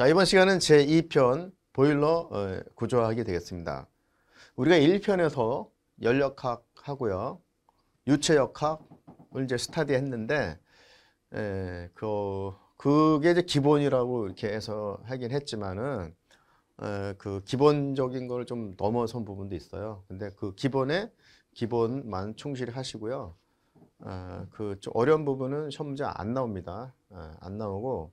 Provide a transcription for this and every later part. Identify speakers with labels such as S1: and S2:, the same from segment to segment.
S1: 자, 이번 시간은 제2편 보일러 어, 구조하게 되겠습니다. 우리가 1편에서 열역학 하고요. 유체역학을 이제 스타디 했는데, 에, 예, 그, 그게 이제 기본이라고 이렇게 해서 하긴 했지만은, 에, 어, 그 기본적인 걸 좀 넘어선 부분도 있어요. 근데 그 기본에 기본만 충실히 하시고요. 어, 그 어려운 부분은 시험 문제 안 나옵니다. 에, 어, 안 나오고,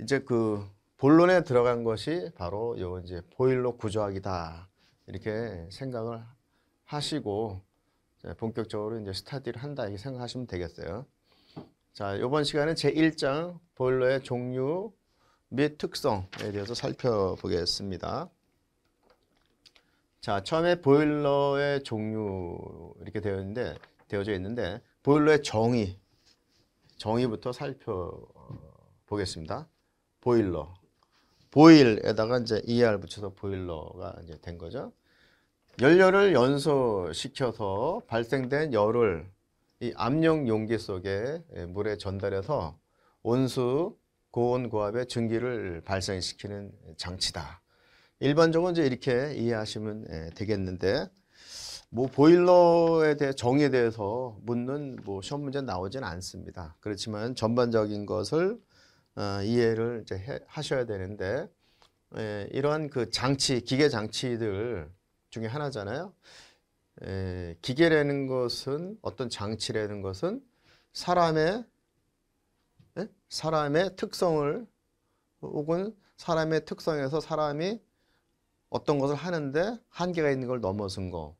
S1: 이제 그 본론에 들어간 것이 바로 요 이제 보일러 구조학이다 이렇게 생각을 하시고 본격적으로 이제 스타디를 한다 이렇게 생각하시면 되겠어요. 자 이번 시간은제 1장 보일러의 종류 및 특성에 대해서 살펴보겠습니다. 자 처음에 보일러의 종류 이렇게 되어 있는데 되어져 있는데 보일러의 정의 정의부터 살펴보겠습니다. 보일러 보일에다가 이제 er 붙여서 보일러가 이제 된 거죠. 연료를 연소시켜서 발생된 열을 이 압력 용기 속에 예, 물에 전달해서 온수, 고온, 고압의 증기를 발생시키는 장치다. 일반적으로 이제 이렇게 이해하시면 예, 되겠는데 뭐 보일러에 대해 정의에 대해서 묻는 뭐 시험 문제 나오진 않습니다. 그렇지만 전반적인 것을 어, 이해를 이제 해, 하셔야 되는데 예, 이러한 그 장치, 기계 장치들 중에 하나잖아요. 예, 기계라는 것은 어떤 장치라는 것은 사람의 예? 사람의 특성을 혹은 사람의 특성에서 사람이 어떤 것을 하는데 한계가 있는 걸 넘어선 거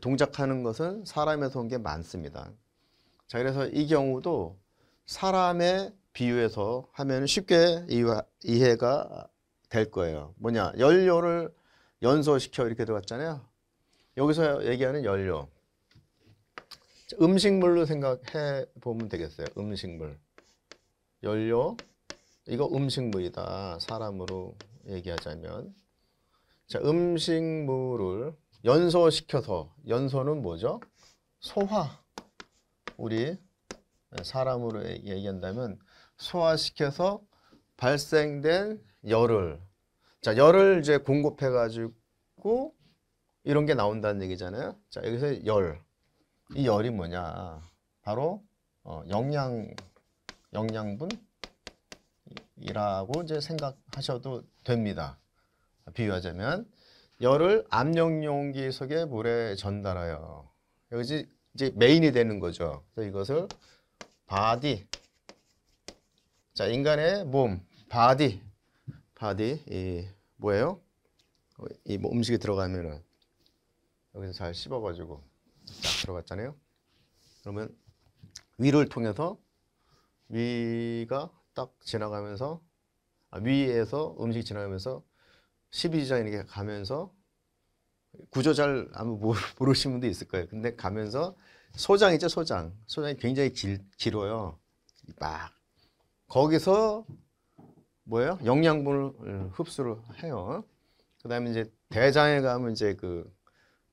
S1: 동작하는 것은 사람에서 온 게 많습니다. 자 그래서 이 경우도 사람의 비유해서 하면 쉽게 이해가 될 거예요. 뭐냐? 연료를 연소시켜 이렇게 들어갔잖아요. 여기서 얘기하는 연료. 음식물로 생각해 보면 되겠어요. 음식물. 연료. 이거 음식물이다. 사람으로 얘기하자면. 자, 음식물을 연소시켜서 연소는 뭐죠? 소화. 우리 사람으로 얘기한다면 소화시켜서 발생된 열을 자 열을 이제 공급해 가지고 이런 게 나온다는 얘기잖아요. 자 여기서 열 이 열이 뭐냐 바로 어, 영양 영양분이라고 이제 생각하셔도 됩니다. 비유하자면 열을 압력 용기 속에 물에 전달하여 여기 이제 메인이 되는 거죠. 그래서 이것을 바디 자, 인간의 몸, 바디, 바디, 이 뭐예요? 이뭐 음식이 들어가면은 여기서 잘 씹어가지고 딱 들어갔잖아요. 그러면 위를 통해서 위가 딱 지나가면서 아, 위에서 음식이 지나가면서 12지장 이렇게 가면서 구조 잘 아무 모르시는 분도 있을 거예요. 근데 가면서 소장 있죠, 소장. 소장이 굉장히 길, 길어요. 막 거기서 뭐예요? 영양분을 예, 흡수를 해요. 그다음에 이제 대장에 가면 이제 그,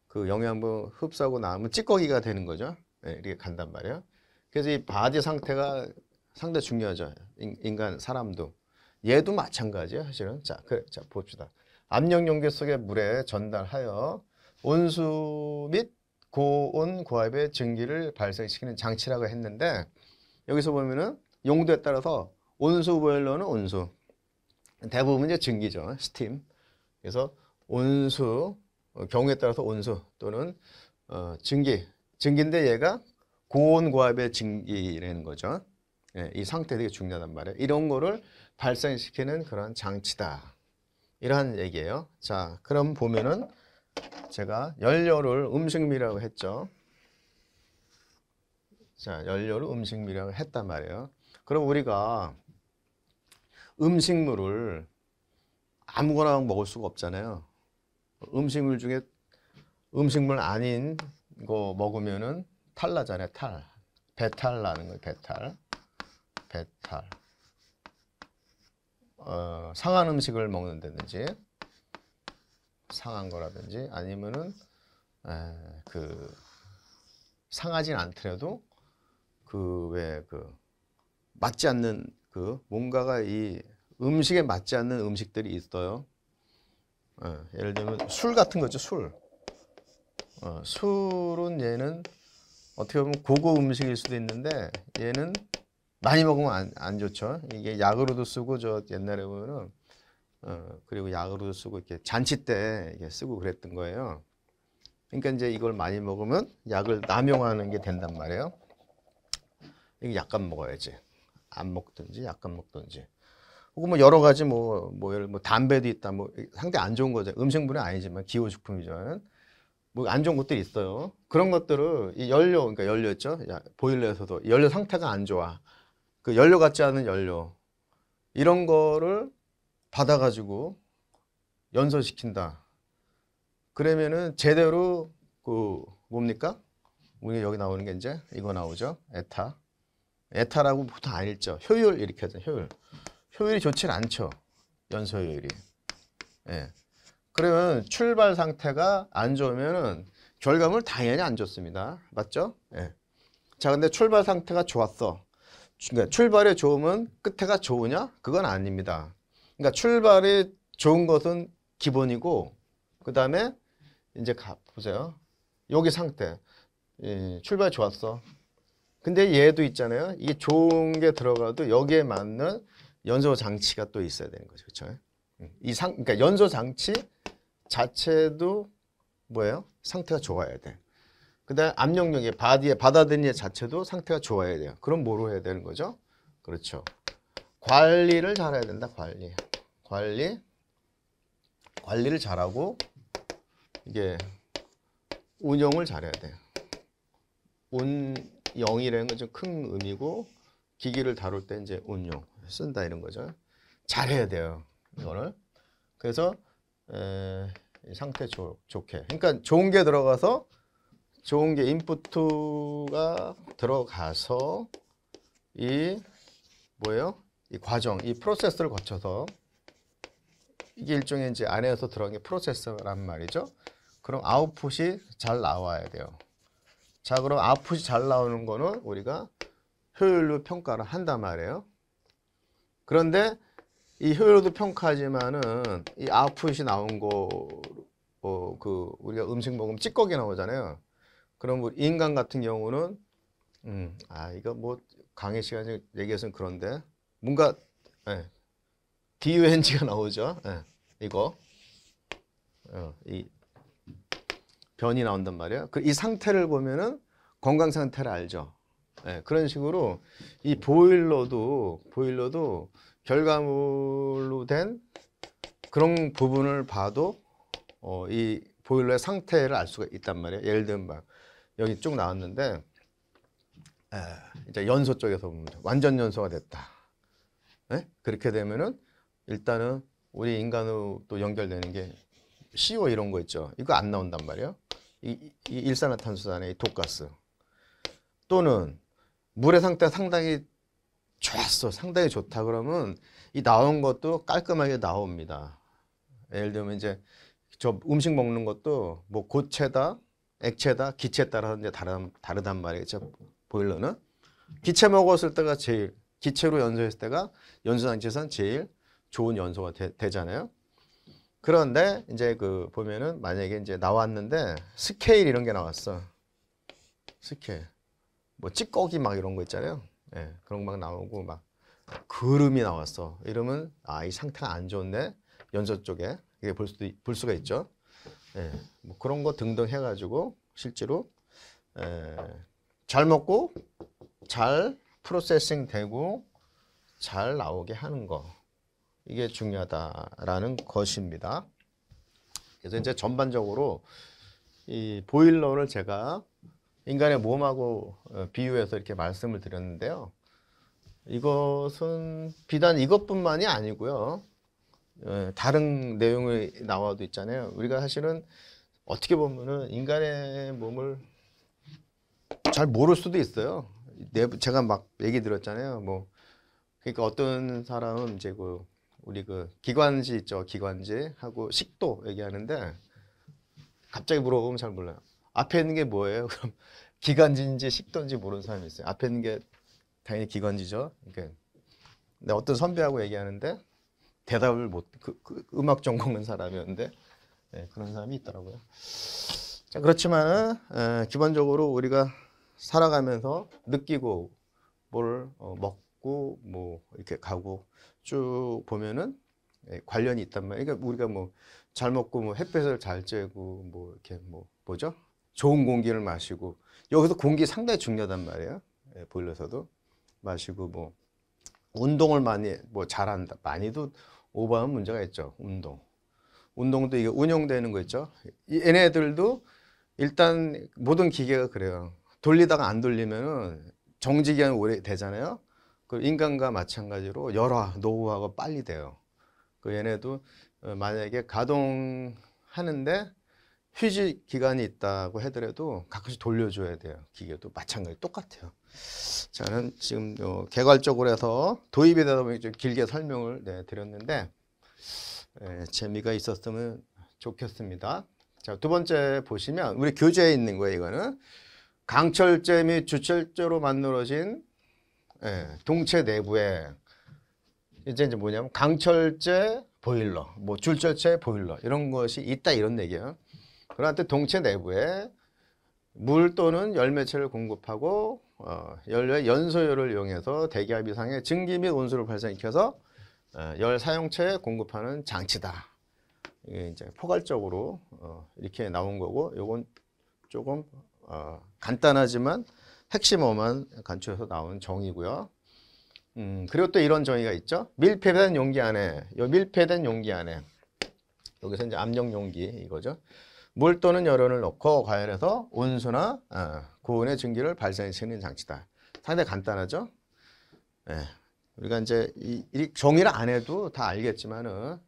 S1: 그 영양분 흡수하고 나면 찌꺼기가 되는 거죠. 네, 이렇게 간단 말이에요. 그래서 이 바디 상태가 상당 중요하죠. 인, 간 사람도 얘도 마찬가지예요. 사실은 자, 그래, 자 봅시다. 압력 용기 속의 물에 전달하여 온수 및 고온 고압의 증기를 발생시키는 장치라고 했는데 여기서 보면은 용도에 따라서 온수 보일러는 온수 대부분 이제 증기죠 스팀 그래서 온수 어, 경우에 따라서 온수 또는 어, 증기 증기인데 얘가 고온 고압의 증기라는 거죠 예, 이 상태 되게 중요하단 말이에요 이런 거를 발생시키는 그런 장치다 이러한 얘기예요 자 그럼 보면은 제가 연료를 음식미라고 했죠 자 연료를 음식미라고 했단 말이에요 그럼 우리가 음식물을 아무거나 먹을 수가 없잖아요. 음식물 중에 음식물 아닌 거 먹으면은 탈 나잖아요. 탈. 배탈 나는 거예요. 배탈. 배탈. 어, 상한 음식을 먹는다든지 상한 거라든지 아니면은 에, 그 상하진 않더라도 그 왜그 맞지 않는 그 뭔가가 이 음식에 맞지 않는 음식들이 있어요. 어, 예를 들면 술 같은 거죠 술. 어, 술은 얘는 어떻게 보면 고급 음식일 수도 있는데 얘는 많이 먹으면 안, 안 좋죠. 이게 약으로도 쓰고 저 옛날에 보면은 어, 그리고 약으로도 쓰고 이렇게 잔치 때 이렇게 쓰고 그랬던 거예요. 그러니까 이제 이걸 많이 먹으면 약을 남용하는 게 된단 말이에요. 이거 약간 먹어야지. 안 먹든지 약간 먹든지 혹은 뭐 여러 가지 뭐, 뭐예뭐 뭐 담배도 있다 뭐 상당히 안 좋은 거죠. 음식물은 아니지만 기호식품이죠. 뭐안 좋은 것들이 있어요. 그런 것들을 이 연료, 그러니까 연료였죠. 보일러에서도 연료 상태가 안 좋아. 그 연료 같지 않은 연료 이런 거를 받아가지고 연소시킨다. 그러면은 제대로 그 뭡니까? 우리 여기 나오는 게 이제 이거 나오죠. 에타. 에타라고 보통 안 읽죠. 효율 이렇게 하죠. 효율. 효율이 좋진 않죠. 연소 효율이. 예. 그러면 출발 상태가 안좋으면 결과물 당연히 안 좋습니다. 맞죠? 예. 자, 근데 출발 상태가 좋았어. 그러니까 출발이 좋으면 끝에가 좋으냐? 그건 아닙니다. 그러니까 출발이 좋은 것은 기본이고 그 다음에 이제 가 보세요. 여기 상태. 예, 출발 좋았어. 근데 얘도 있잖아요. 이게 좋은 게 들어가도 여기에 맞는 연소 장치가 또 있어야 되는 거죠. 그렇이 상, 그러니까 연소 장치 자체도 뭐예요? 상태가 좋아야 돼. 그다음 압력력이 바디에 받아들이는 자체도 상태가 좋아야 돼요. 그럼 뭐로 해야 되는 거죠? 그렇죠. 관리를 잘해야 된다. 관리, 관리, 관리를 잘하고 이게 운영을 잘해야 돼요. 운 영이라는 건 좀 큰 의미고 기기를 다룰 때 이제 운용 쓴다 이런 거죠. 잘해야 돼요 이거를. 그래서 에, 상태 좋, 좋게. 그러니까 좋은 게 들어가서 좋은 게 인풋가 들어가서 이 뭐예요? 이 과정, 이 프로세스를 거쳐서 이게 일종의 이제 안에서 들어간 게 프로세스란 말이죠. 그럼 아웃풋이 잘 나와야 돼요. 자 그럼 아프지 잘 나오는 거는 우리가 효율로 평가를 한단 말이에요. 그런데 이 효율도 평가하지만은 이 아프시 나온 거그 어, 그 우리가 음식 먹으면 찌꺼기 나오잖아요. 그럼 우 인간 같은 경우는 음, 아 이거 뭐 강의 시간에 얘기해서는 그런데 뭔가 예, d u n 가 나오죠. 예, 이거 어, 이 변이 나온단 말이에요. 그이 상태를 보면은 건강 상태를 알죠. 네, 그런 식으로 이 보일러도 보일러도 결과물로 된 그런 부분을 봐도 어, 이 보일러의 상태를 알 수가 있단 말이에요. 예를 들면 막 여기 쭉 나왔는데 에, 이제 연소 쪽에서 보면 완전 연소가 됐다. 네? 그렇게 되면은 일단은 우리 인간으로 또 연결되는 게 CO 이런 거 있죠. 이거 안 나온단 말이에요. 이, 이 일산화탄소산의 독가스 또는 물의 상태가 상당히 좋았어 상당히 좋다 그러면 이 나온 것도 깔끔하게 나옵니다 예를 들면 이제 저 음식 먹는 것도 뭐 고체다 액체다 기체 따라 이제 다르, 다르단 말이죠 보일러는 기체 먹었을 때가 제일 기체로 연소했을 때가 연소장치에선 제일 좋은 연소가 되, 되잖아요 그런데 이제 그 보면은 만약에 이제 나왔는데 스케일 이런 게 나왔어. 스케일. 뭐 찌꺼기 막 이런 거 있잖아요. 예, 그런 거 막 나오고 막 그름이 나왔어. 이러면 아, 이 상태가 안 좋네. 연서 쪽에. 이게 볼 수도 볼 수가 있죠. 예. 뭐 그런 거 등등 해 가지고 실제로 예, 잘 먹고 잘 프로세싱 되고 잘 나오게 하는 거. 이게 중요하다라는 것입니다. 그래서 이제 전반적으로 이 보일러를 제가 인간의 몸하고 어, 비유해서 이렇게 말씀을 드렸는데요. 이것은 비단 이것뿐만이 아니고요. 어, 다른 내용이 나와도 있잖아요. 우리가 사실은 어떻게 보면은 인간의 몸을 잘 모를 수도 있어요. 제가 막 얘기 들었잖아요. 뭐 그러니까 어떤 사람은 이제 그 우리 그 기관지 있죠 기관지 하고 식도 얘기하는데 갑자기 물어보면 잘 몰라요 앞에 있는 게 뭐예요 그럼 기관지인지 식도인지 모르는 사람이 있어요 앞에 있는 게 당연히 기관지죠 그러니까 내 어떤 선배하고 얘기하는데 대답을 못 그, 그 음악 전공한 사람이었는데 네, 그런 사람이 있더라고요 자 그렇지만 에, 기본적으로 우리가 살아가면서 느끼고 뭘 어, 먹고 뭐 이렇게 가고 쭉 보면은 예, 관련이 있단 말이에요. 그러니까 우리가 뭐 잘 먹고 뭐 햇볕을 잘 쬐고 뭐 이렇게 뭐 뭐죠? 좋은 공기를 마시고 여기서 공기 상당히 중요하단 말이에요. 예, 보일러서도 마시고 뭐 운동을 많이 뭐 잘한다. 많이도 오버하면 문제가 있죠. 운동. 운동도 이게 운용되는 거 있죠. 얘네들도 일단 모든 기계가 그래요. 돌리다가 안 돌리면은 정지기간 오래 되잖아요. 그 인간과 마찬가지로 열화, 노후화가 빨리 돼요. 그 얘네도 어, 만약에 가동하는데 휴지 기간이 있다고 하더라도 가끔씩 돌려줘야 돼요. 기계도 마찬가지 똑같아요. 저는 지금 어, 개괄적으로 해서 도입이 되다 보니 좀 길게 설명을 네, 드렸는데 예, 재미가 있었으면 좋겠습니다. 자, 두 번째 보시면 우리 교재에 있는 거예요, 이거는. 강철제 및 주철제로 만들어진 예, 동체 내부에 이제 이제 뭐냐면 강철제 보일러, 뭐 줄절제 보일러 이런 것이 있다 이런 얘기예요. 그러한 동체 내부에 물 또는 열매체를 공급하고 어, 열의 연소열을 이용해서 대기압 이상의 증기 및 온수를 발생시켜서 어, 열 사용체에 공급하는 장치다. 이게 이제 포괄적으로 어, 이렇게 나온 거고, 요건 조금 어, 간단하지만 핵심어만 간추려서 나온 정의고요. 음, 그리고 또 이런 정의가 있죠. 밀폐된 용기 안에, 요 밀폐된 용기 안에, 여기서 이제 압력 용기 이거죠. 물 또는 열원을 넣고 가열해서 온수나 어, 고온의 증기를 발생시키는 장치다. 상당히 간단하죠. 예, 우리가 이제 이, 이 정의를 안 해도 다 알겠지만은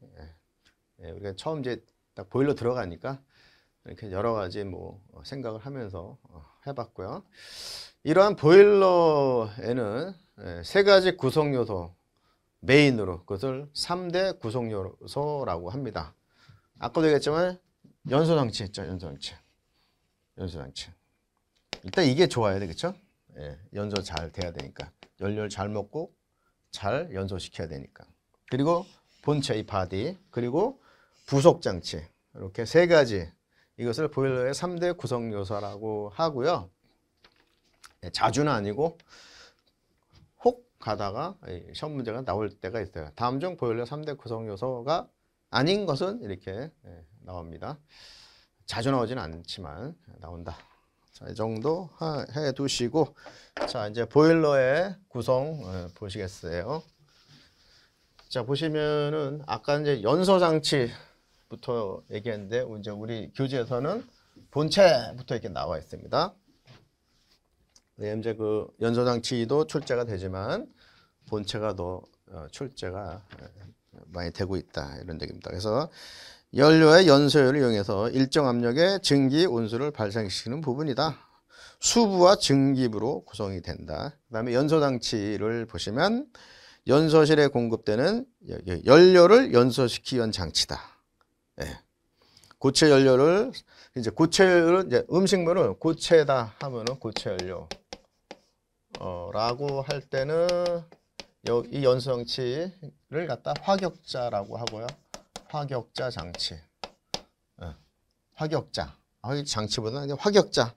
S1: 예, 예 우리가 처음 이제 딱 보일러 들어가니까 이렇게 여러 가지 뭐 어, 생각을 하면서 어, 해봤고요. 이러한 보일러에는 예, 세 가지 구성 요소 메인으로 그것을 3대 구성 요소라고 합니다. 아까도 얘기했지만 연소장치 있죠, 연소장치. 연소장치. 일단 이게 좋아야 되겠죠? 예, 연소 잘 돼야 되니까. 연료를 잘 먹고 잘 연소시켜야 되니까. 그리고 본체 이 바디, 그리고 부속 장치. 이렇게 세 가지 이것을 보일러의 3대 구성 요소라고 하고요. 네, 자주는 아니고 혹 가다가 시험 문제가 나올 때가 있어요. 다음 중 보일러 3대 구성 요소가 아닌 것은 이렇게 예, 나옵니다. 자주 나오진 않지만 나온다. 자, 이 정도 해 두시고 자, 이제 보일러의 구성 어, 보시겠어요. 자, 보시면은 아까 이제 연소 장치 부터 얘기했는데 이제 우리 교재에서는 본체부터 이렇게 나와 있습니다. 네, 이제 그 연소장치도 출제가 되지만 본체가 더 어, 출제가 어, 많이 되고 있다 이런 얘기입니다. 그래서 연료의 연소열을 이용해서 일정 압력의 증기 온수를 발생시키는 부분이다. 수부와 증기부로 구성이 된다. 그 다음에 연소장치를 보시면 연소실에 공급되는 연료를 연소시키는 장치다. 예. 고체 연료를 이제 고체를 이제 음식물은 고체다 하면은 고체 연료 어, 라고 할 때는 여, 이 연성치를 갖다 화격자라고 하고요. 화격자 장치. 예. 화격자. 화격 아, 장치보다는 화격자.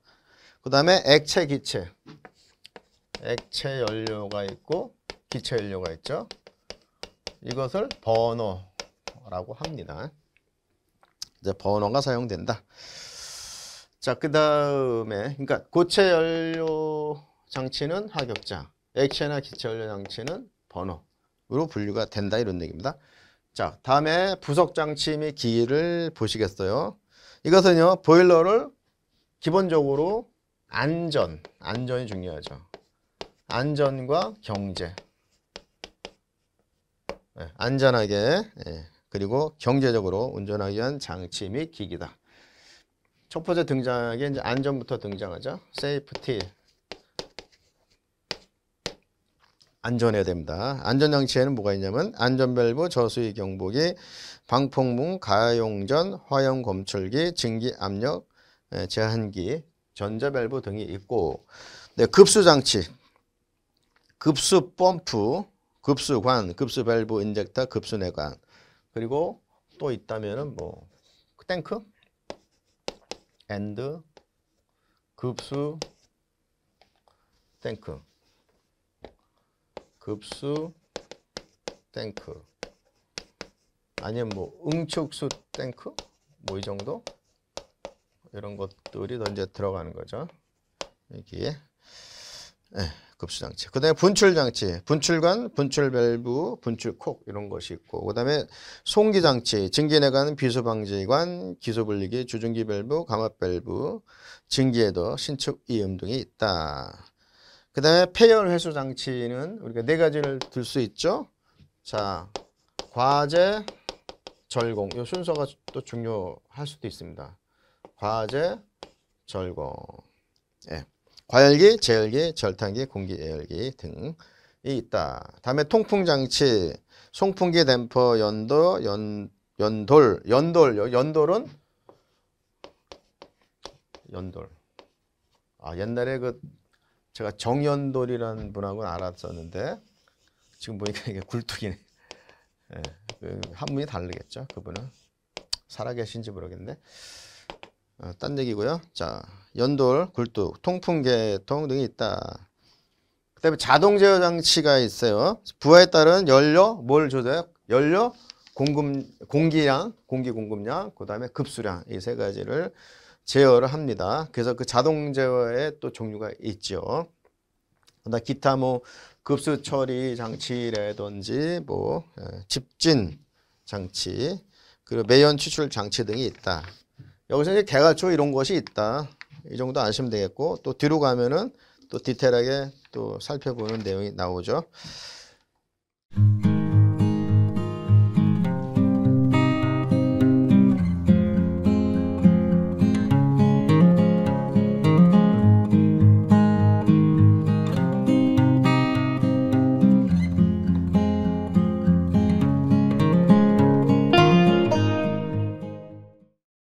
S1: 그 다음에 액체 기체. 액체 연료가 있고 기체 연료가 있죠. 이것을 번호라고 합니다. 이제 번호가 사용된다. 자, 그 다음에, 그러니까 고체 연료 장치는 하격자, 액체나 기체 연료 장치는 번호로 분류가 된다 이런 얘기입니다. 자, 다음에 부속 장치 및 기기를 보시겠어요. 이것은요, 보일러를 기본적으로 안전, 안전이 중요하죠. 안전과 경제. 네, 안전하게 예. 그리고 경제적으로 운전하기 위한 장치 및 기기다. 첫 번째 등장하게 이제 안전부터 등장하죠. 세이프티. 안전해야 됩니다. 안전장치에는 뭐가 있냐면 안전밸브, 저수위 경보기, 방풍문, 가용전, 화염 검출기, 증기 압력 제한기, 전자밸브 등이 있고 네, 급수장치, 급수 펌프, 급수관, 급수밸브 인젝터, 급수내관 그리고 또 있다면은 뭐 땡크 a 드 급수 땡크 급수 땡크 아니면 뭐 응축수 땡크 뭐 이 정도 이런 것들이 더이 들어가는 거죠 여기에 네. 예. 급수장치. 그 다음에 분출장치, 분출관, 분출밸브, 분출콕 이런 것이 있고 그 다음에 송기장치, 증기내관, 비소방지관, 기소불리기 주중기밸브, 감압밸브, 증기에도 신축이음 등이 있다. 그 다음에 폐열 회수 장치는 우리가 네 가지를 들 수 있죠. 자, 과제, 절공. 이 순서가 또 중요할 수도 있습니다. 과제, 절공. 예. 과열기, 제열기, 절탄기, 공기 예열기 등이 있다. 다음에 통풍 장치, 송풍기 댐퍼, 연도, 연 연돌, 연돌, 연돌은 연돌. 아 옛날에 그 제가 정연돌이라는 분하고 알았었는데 지금 보니까 이게 굴뚝이네. 예, 네, 그 한 분이 다르겠죠, 그분은 살아계신지 모르겠는데. 어, 딴 얘기고요. 자, 연돌, 굴뚝, 통풍계통 등이 있다. 그 다음에 자동 제어 장치가 있어요. 부하에 따른 연료, 뭘조해요 연료, 공급, 공기량, 공기 공급량, 그 다음에 급수량, 이 세 가지를 제어를 합니다. 그래서 그 자동 제어의 또 종류가 있죠. 그다 음 기타 뭐 급수 처리 장치라든지 뭐 어, 집진 장치 그리고 매연 추출 장치 등이 있다. 여기서 이제 개가초 이런 것이 있다. 이 정도 아시면 되겠고 또 뒤로 가면은 또 디테일하게 또 살펴보는 내용이 나오죠.